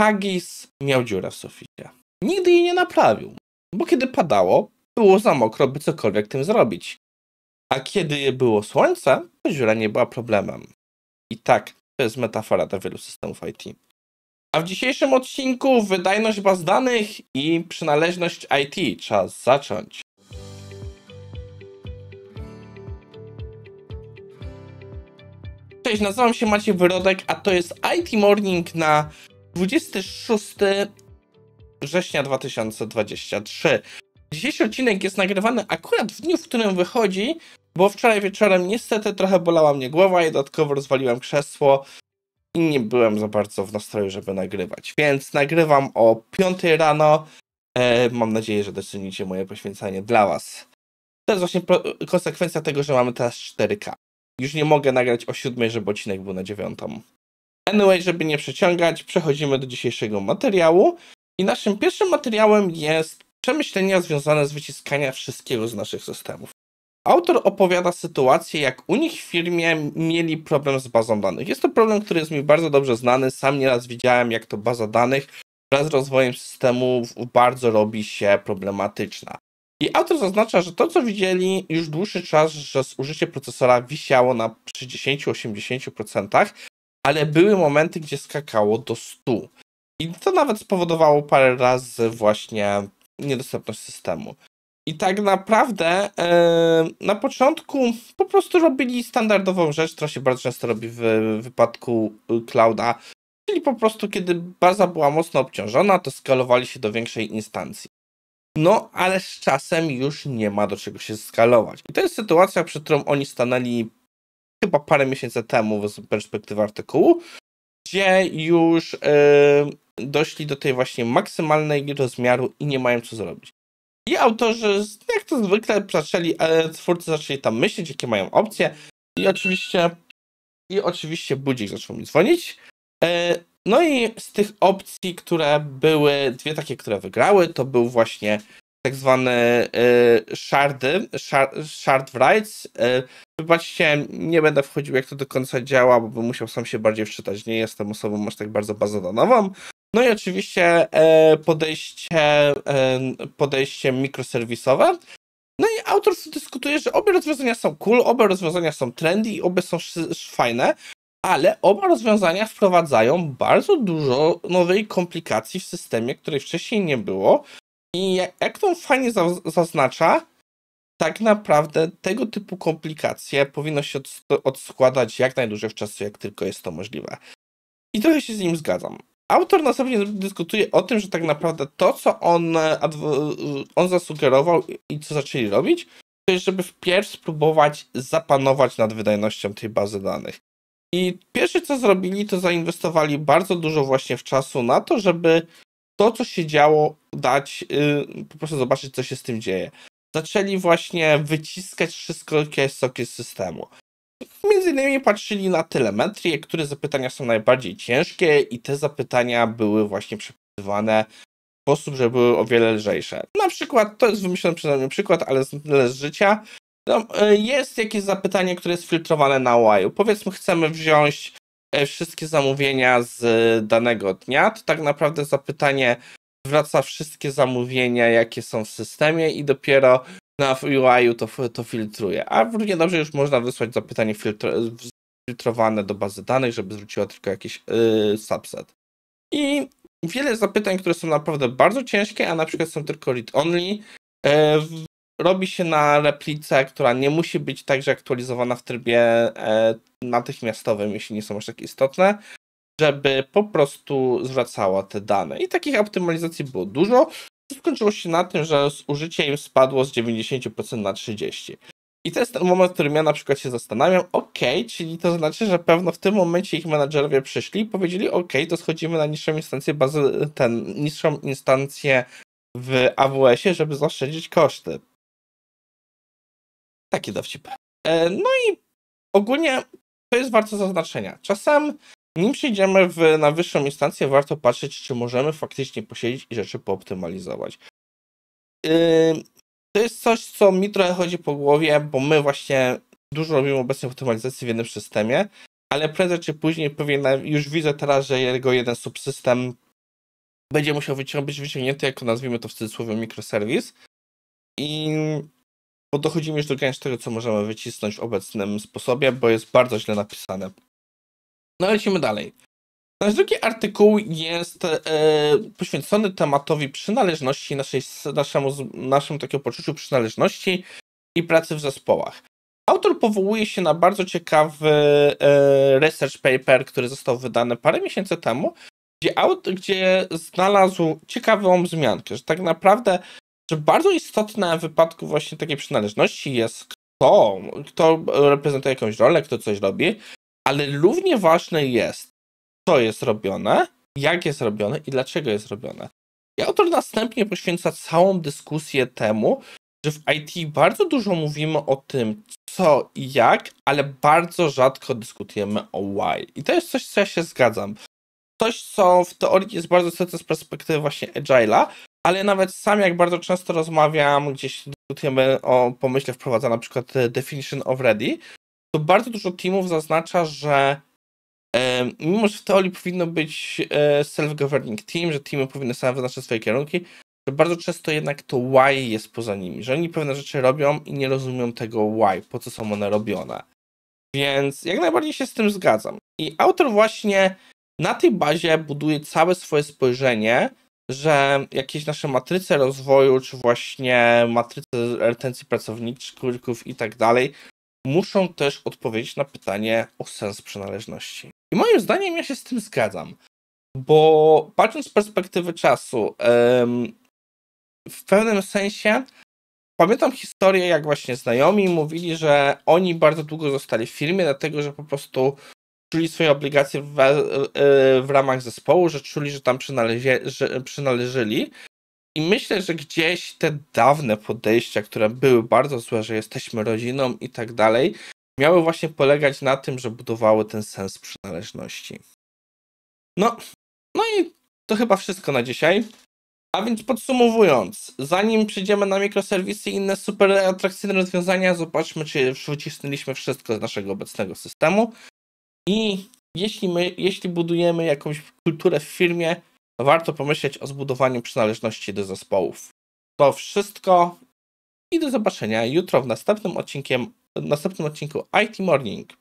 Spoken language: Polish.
Hagis miał dziurę w suficie. Nigdy jej nie naprawił, bo kiedy padało, było za mokro, by cokolwiek tym zrobić. A kiedy było słońce, to dziura nie była problemem. I tak, to jest metafora dla wielu systemów IT. A w dzisiejszym odcinku wydajność baz danych i przynależność IT. Czas zacząć. Cześć, nazywam się Maciej Wyrodek, a to jest IT Morning na 26 września 2023. Dzisiejszy odcinek jest nagrywany akurat w dniu, w którym wychodzi, bo wczoraj wieczorem niestety trochę bolała mnie głowa i dodatkowo rozwaliłem krzesło i nie byłem za bardzo w nastroju, żeby nagrywać. Więc nagrywam o 5 rano. E, mam nadzieję, że docenicie moje poświęcenie dla Was. To jest właśnie konsekwencja tego, że mamy teraz 4K. Już nie mogę nagrać o 7, żeby odcinek był na 9. Anyway, żeby nie przeciągać, przechodzimy do dzisiejszego materiału. I naszym pierwszym materiałem jest przemyślenia związane z wyciskania wszystkiego z naszych systemów. Autor opowiada sytuację, jak u nich w firmie mieli problem z bazą danych. Jest to problem, który jest mi bardzo dobrze znany. Sam nieraz widziałem, jak to baza danych wraz z rozwojem systemu bardzo robi się problematyczna. I autor zaznacza, że to, co widzieli już dłuższy czas, że zużycie procesora wisiało na 60-80%, ale były momenty, gdzie skakało do 100. I to nawet spowodowało parę razy właśnie niedostępność systemu. I tak naprawdę yy, na początku po prostu robili standardową rzecz, która się bardzo często robi w wypadku y, clouda, czyli po prostu kiedy baza była mocno obciążona, to skalowali się do większej instancji. No, ale z czasem już nie ma do czego się skalować. I to jest sytuacja, przed którą oni stanęli chyba parę miesięcy temu z perspektywy artykułu, gdzie już yy, doszli do tej właśnie maksymalnej rozmiaru i nie mają co zrobić. I autorzy, jak to zwykle, zaczęli, e, twórcy zaczęli tam myśleć, jakie mają opcje i oczywiście i oczywiście budzik zaczął mi dzwonić. E, no i z tych opcji, które były, dwie takie, które wygrały, to był właśnie tak zwane e, shardy, shard, shard rights. E, Wybaczcie, nie będę wchodził jak to do końca działa, bo bym musiał sam się bardziej wczytać. Nie jestem osobą aż tak bardzo bazodanową. No i oczywiście e, podejście, podejście mikroserwisowe. No i autor dyskutuje, że obie rozwiązania są cool, obie rozwiązania są trendy i obie są fajne, ale oba rozwiązania wprowadzają bardzo dużo nowej komplikacji w systemie, której wcześniej nie było, i jak to fajnie zaznacza, tak naprawdę tego typu komplikacje powinno się odskładać jak najdłużej w czasie, jak tylko jest to możliwe. I trochę się z nim zgadzam. Autor następnie dyskutuje o tym, że tak naprawdę to, co on, on zasugerował i co zaczęli robić, to jest, żeby wpierw spróbować zapanować nad wydajnością tej bazy danych. I pierwsze, co zrobili, to zainwestowali bardzo dużo właśnie w czasu na to, żeby to, co się działo, dać, yy, po prostu zobaczyć, co się z tym dzieje. Zaczęli właśnie wyciskać wszystko, jakie soki z systemu. Między innymi patrzyli na telemetrię, które zapytania są najbardziej ciężkie i te zapytania były właśnie przepisywane w sposób, że były o wiele lżejsze. Na przykład, to jest wymyślony przeze mnie przykład, ale z, z życia, no, y, jest jakieś zapytanie, które jest filtrowane na y UI. Powiedzmy, chcemy wziąć E, wszystkie zamówienia z e, danego dnia, to tak naprawdę zapytanie zwraca wszystkie zamówienia, jakie są w systemie i dopiero na UI-u to, to filtruje. A równie dobrze już można wysłać zapytanie filtr filtrowane do bazy danych, żeby zwróciła tylko jakiś yy, subset. I wiele zapytań, które są naprawdę bardzo ciężkie, a na przykład są tylko read-only, yy, robi się na replice, która nie musi być także aktualizowana w trybie natychmiastowym, jeśli nie są aż tak istotne, żeby po prostu zwracała te dane. I takich optymalizacji było dużo. Skończyło się na tym, że zużycie im spadło z 90% na 30%. I to jest ten moment, w którym ja na przykład się zastanawiam, ok, czyli to znaczy, że pewno w tym momencie ich menadżerowie przyszli i powiedzieli, ok, to schodzimy na niższą instancję bazy, ten, niższą instancję w AWS-ie, żeby zaoszczędzić koszty. Taki dowcip. E, no i ogólnie to jest warte zaznaczenia. Czasem, nim przejdziemy w, na wyższą instancję, warto patrzeć, czy możemy faktycznie posiedzieć i rzeczy pooptymalizować. Yy, to jest coś, co mi trochę chodzi po głowie, bo my właśnie dużo robimy obecnie optymalizacji w jednym systemie, ale prędzej czy później pewien, już widzę teraz, że jego jeden subsystem będzie musiał być wyciągnięty jako nazwijmy to w cudzysłowie mikroserwis i bo dochodzimy już do granic tego, co możemy wycisnąć w obecnym sposobie, bo jest bardzo źle napisane. No ale lecimy dalej. Nasz drugi artykuł jest e, poświęcony tematowi przynależności, naszej, naszemu, naszemu takiego poczuciu przynależności i pracy w zespołach. Autor powołuje się na bardzo ciekawy e, research paper, który został wydany parę miesięcy temu, gdzie, aut, gdzie znalazł ciekawą zmiankę, że tak naprawdę że bardzo istotne w wypadku właśnie takiej przynależności jest kto, kto reprezentuje jakąś rolę, kto coś robi, ale równie ważne jest, co jest robione, jak jest robione i dlaczego jest robione. I autor następnie poświęca całą dyskusję temu, że w IT bardzo dużo mówimy o tym, co i jak, ale bardzo rzadko dyskutujemy o why. I to jest coś, co ja się zgadzam. Coś, co w teorii jest bardzo istotne z perspektywy właśnie Agile'a, ale nawet sam jak bardzo często rozmawiam gdzieś o pomyśle wprowadza na przykład e, definition of ready, to bardzo dużo teamów zaznacza, że e, mimo, że w teorii powinno być e, self-governing team, że teamy powinny same wyznaczać swoje kierunki, że bardzo często jednak to why jest poza nimi, że oni pewne rzeczy robią i nie rozumieją tego why, po co są one robione. Więc jak najbardziej się z tym zgadzam. I autor właśnie na tej bazie buduje całe swoje spojrzenie że jakieś nasze matryce rozwoju, czy właśnie matryce retencji pracowników i tak dalej, muszą też odpowiedzieć na pytanie o sens przynależności. I moim zdaniem ja się z tym zgadzam, bo patrząc z perspektywy czasu, w pewnym sensie pamiętam historię, jak właśnie znajomi mówili, że oni bardzo długo zostali w firmie, dlatego że po prostu czuli swoje obligacje w, e, w ramach zespołu, że czuli, że tam że I myślę, że gdzieś te dawne podejścia, które były bardzo złe, że jesteśmy rodziną i tak dalej, miały właśnie polegać na tym, że budowały ten sens przynależności. No, no i to chyba wszystko na dzisiaj. A więc podsumowując, zanim przejdziemy na mikroserwisy i inne super atrakcyjne rozwiązania, zobaczmy, czy wycisnęliśmy wszystko z naszego obecnego systemu. I jeśli, my, jeśli budujemy jakąś kulturę w firmie, warto pomyśleć o zbudowaniu przynależności do zespołów. To wszystko i do zobaczenia jutro w następnym odcinkiem, w następnym odcinku IT Morning.